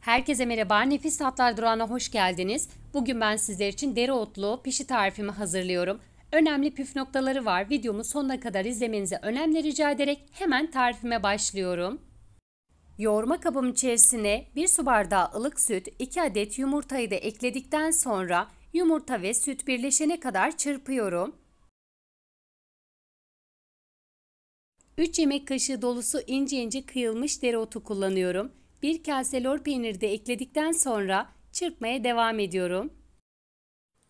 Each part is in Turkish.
Herkese merhaba, Nefis Tatlar Durağı'na hoş geldiniz. Bugün ben sizler için dereotlu pişi tarifimi hazırlıyorum. Önemli püf noktaları var. Videomu sonuna kadar izlemenize önemli rica ederek hemen tarifime başlıyorum. Yoğurma kabım içerisine 1 su bardağı ılık süt, 2 adet yumurtayı da ekledikten sonra yumurta ve süt birleşene kadar çırpıyorum. 3 yemek kaşığı dolusu ince ince kıyılmış dereotu kullanıyorum. 1 kase lor peyniri de ekledikten sonra çırpmaya devam ediyorum.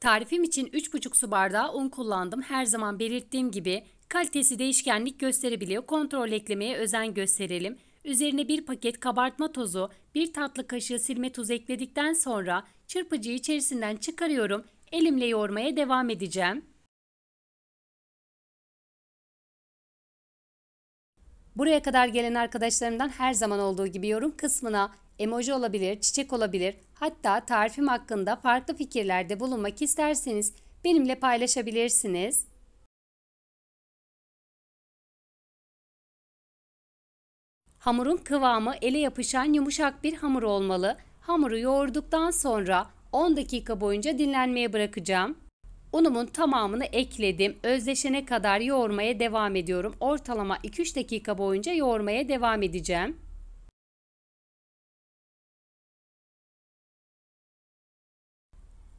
Tarifim için 3,5 su bardağı un kullandım. Her zaman belirttiğim gibi kalitesi değişkenlik gösterebiliyor. Kontrol eklemeye özen gösterelim. Üzerine bir paket kabartma tozu, bir tatlı kaşığı silme tuzu ekledikten sonra çırpıcıyı içerisinden çıkarıyorum. Elimle yoğurmaya devam edeceğim. Buraya kadar gelen arkadaşlarımdan her zaman olduğu gibi yorum kısmına emoji olabilir, çiçek olabilir, hatta tarifim hakkında farklı fikirlerde bulunmak isterseniz benimle paylaşabilirsiniz. Hamurun kıvamı ele yapışan yumuşak bir hamur olmalı. Hamuru yoğurduktan sonra 10 dakika boyunca dinlenmeye bırakacağım. Unumun tamamını ekledim. Özleşene kadar yoğurmaya devam ediyorum. Ortalama 2-3 dakika boyunca yoğurmaya devam edeceğim.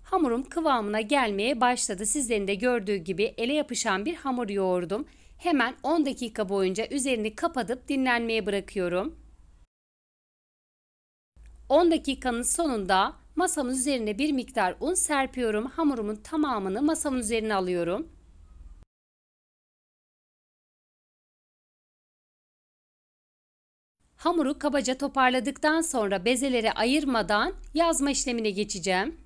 Hamurum kıvamına gelmeye başladı. Sizlerin de gördüğü gibi ele yapışan bir hamur yoğurdum. Hemen 10 dakika boyunca üzerini kapatıp dinlenmeye bırakıyorum. 10 dakikanın sonunda Masamın üzerine bir miktar un serpiyorum. Hamurumun tamamını masamın üzerine alıyorum. Hamuru kabaca toparladıktan sonra bezelere ayırmadan yazma işlemine geçeceğim.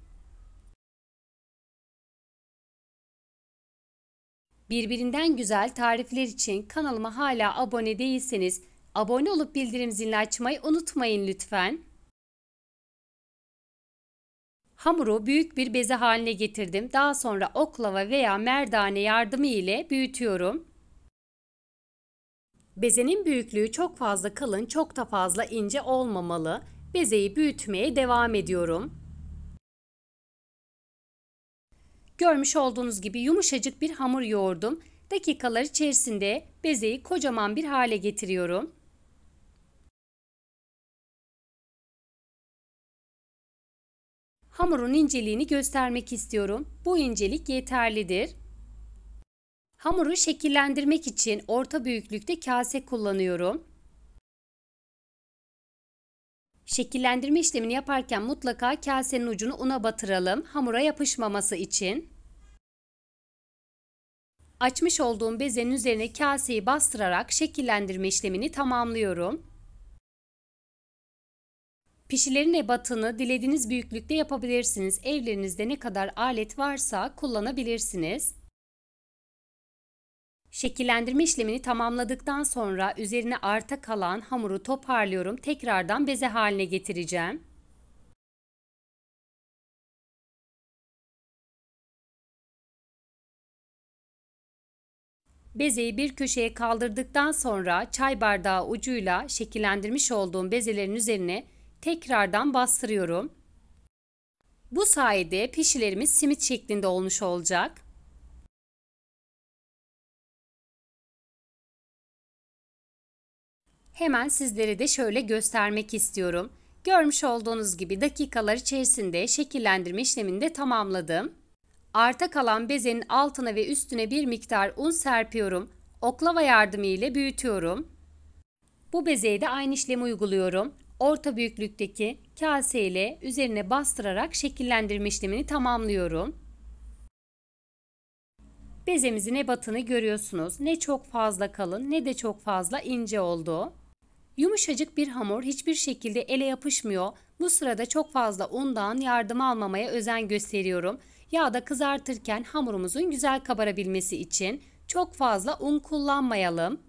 Birbirinden güzel tarifler için kanalıma hala abone değilseniz abone olup bildirim zilini açmayı unutmayın lütfen. Hamuru büyük bir beze haline getirdim. Daha sonra oklava veya merdane yardımı ile büyütüyorum. Bezenin büyüklüğü çok fazla kalın, çok da fazla ince olmamalı. Bezeyi büyütmeye devam ediyorum. Görmüş olduğunuz gibi yumuşacık bir hamur yoğurdum. Dakikalar içerisinde bezeyi kocaman bir hale getiriyorum. Hamurun inceliğini göstermek istiyorum. Bu incelik yeterlidir. Hamuru şekillendirmek için orta büyüklükte kase kullanıyorum. Şekillendirme işlemini yaparken mutlaka kasenin ucunu una batıralım hamura yapışmaması için. Açmış olduğum bezenin üzerine kaseyi bastırarak şekillendirme işlemini tamamlıyorum. Pişilerin ebatını dilediğiniz büyüklükte yapabilirsiniz. Evlerinizde ne kadar alet varsa kullanabilirsiniz. Şekillendirme işlemini tamamladıktan sonra üzerine arta kalan hamuru toparlıyorum. Tekrardan beze haline getireceğim. Bezeyi bir köşeye kaldırdıktan sonra çay bardağı ucuyla şekillendirmiş olduğum bezelerin üzerine tekrardan bastırıyorum. Bu sayede pişilerimiz simit şeklinde olmuş olacak. Hemen sizlere de şöyle göstermek istiyorum. Görmüş olduğunuz gibi dakikalar içerisinde şekillendirme işlemini de tamamladım. Arta kalan bezenin altına ve üstüne bir miktar un serpiyorum. Oklava yardımı ile büyütüyorum. Bu bezeye de aynı işlemi uyguluyorum orta büyüklükteki kase ile üzerine bastırarak şekillendirme işlemini tamamlıyorum. Bezemizin ne batını görüyorsunuz. Ne çok fazla kalın ne de çok fazla ince oldu. Yumuşacık bir hamur hiçbir şekilde ele yapışmıyor. Bu sırada çok fazla undan yardım almamaya özen gösteriyorum. Yağda kızartırken hamurumuzun güzel kabarabilmesi için çok fazla un kullanmayalım.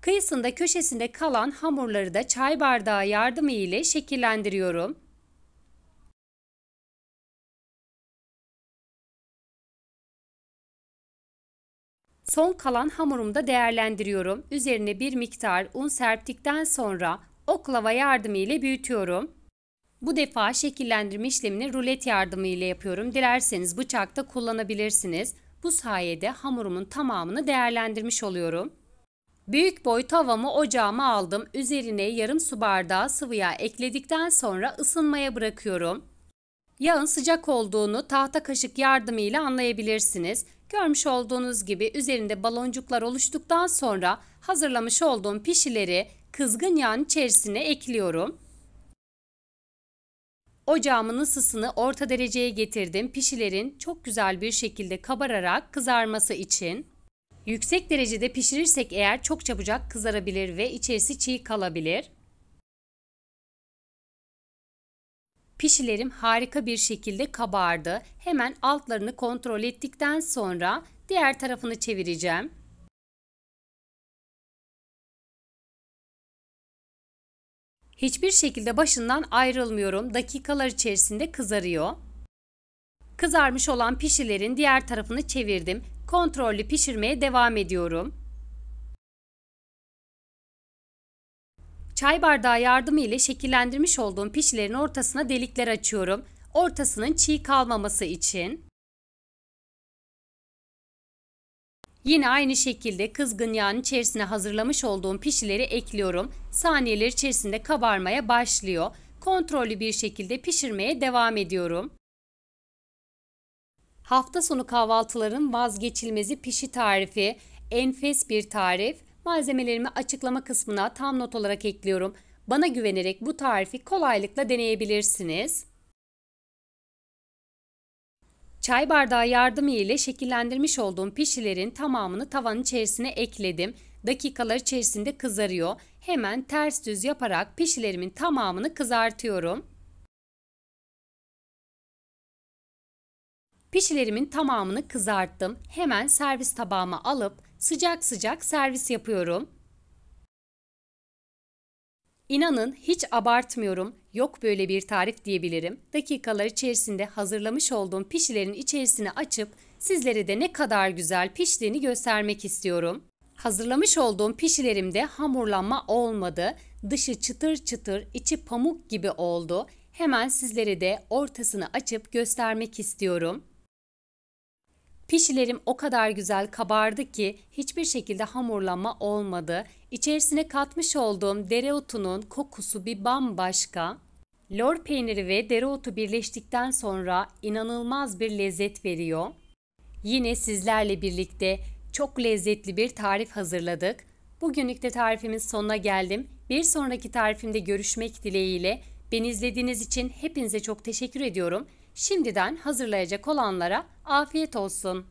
Kıyısında köşesinde kalan hamurları da çay bardağı yardımı ile şekillendiriyorum. Son kalan hamurumu da değerlendiriyorum. Üzerine bir miktar un serptikten sonra oklava yardımı ile büyütüyorum. Bu defa şekillendirme işlemini rulet yardımı ile yapıyorum. Dilerseniz bıçak da kullanabilirsiniz. Bu sayede hamurumun tamamını değerlendirmiş oluyorum. Büyük boy tavamı ocağıma aldım. Üzerine yarım su bardağı sıvı yağ ekledikten sonra ısınmaya bırakıyorum. Yağın sıcak olduğunu tahta kaşık yardımıyla anlayabilirsiniz. Görmüş olduğunuz gibi üzerinde baloncuklar oluştuktan sonra hazırlamış olduğum pişileri kızgın yağın içerisine ekliyorum. Ocağımın ısısını orta dereceye getirdim pişilerin çok güzel bir şekilde kabararak kızarması için. Yüksek derecede pişirirsek eğer çok çabucak kızarabilir ve içerisi çiğ kalabilir. Pişilerim harika bir şekilde kabardı. Hemen altlarını kontrol ettikten sonra diğer tarafını çevireceğim. Hiçbir şekilde başından ayrılmıyorum. Dakikalar içerisinde kızarıyor. Kızarmış olan pişilerin diğer tarafını çevirdim Kontrollü pişirmeye devam ediyorum. Çay bardağı yardımı ile şekillendirmiş olduğum pişlerin ortasına delikler açıyorum. Ortasının çiğ kalmaması için. Yine aynı şekilde kızgın yağın içerisine hazırlamış olduğum pişileri ekliyorum. Saniyeler içerisinde kabarmaya başlıyor. Kontrollü bir şekilde pişirmeye devam ediyorum. Hafta sonu kahvaltıların vazgeçilmezi pişi tarifi, enfes bir tarif. Malzemelerimi açıklama kısmına tam not olarak ekliyorum. Bana güvenerek bu tarifi kolaylıkla deneyebilirsiniz. Çay bardağı yardımı ile şekillendirmiş olduğum pişilerin tamamını tavanın içerisine ekledim. Dakikalar içerisinde kızarıyor. Hemen ters düz yaparak pişilerimin tamamını kızartıyorum. Pişilerimin tamamını kızarttım. Hemen servis tabağıma alıp sıcak sıcak servis yapıyorum. İnanın hiç abartmıyorum. Yok böyle bir tarif diyebilirim. Dakikalar içerisinde hazırlamış olduğum pişilerin içerisini açıp sizlere de ne kadar güzel piştiğini göstermek istiyorum. Hazırlamış olduğum pişilerimde hamurlanma olmadı. Dışı çıtır çıtır, içi pamuk gibi oldu. Hemen sizlere de ortasını açıp göstermek istiyorum. Pişilerim o kadar güzel kabardı ki hiçbir şekilde hamurlama olmadı. İçerisine katmış olduğum dereotunun kokusu bir bambaşka. Lor peyniri ve dereotu birleştikten sonra inanılmaz bir lezzet veriyor. Yine sizlerle birlikte çok lezzetli bir tarif hazırladık. Bugünlük de tarifimin sonuna geldim. Bir sonraki tarifimde görüşmek dileğiyle. Beni izlediğiniz için hepinize çok teşekkür ediyorum. Şimdiden hazırlayacak olanlara afiyet olsun.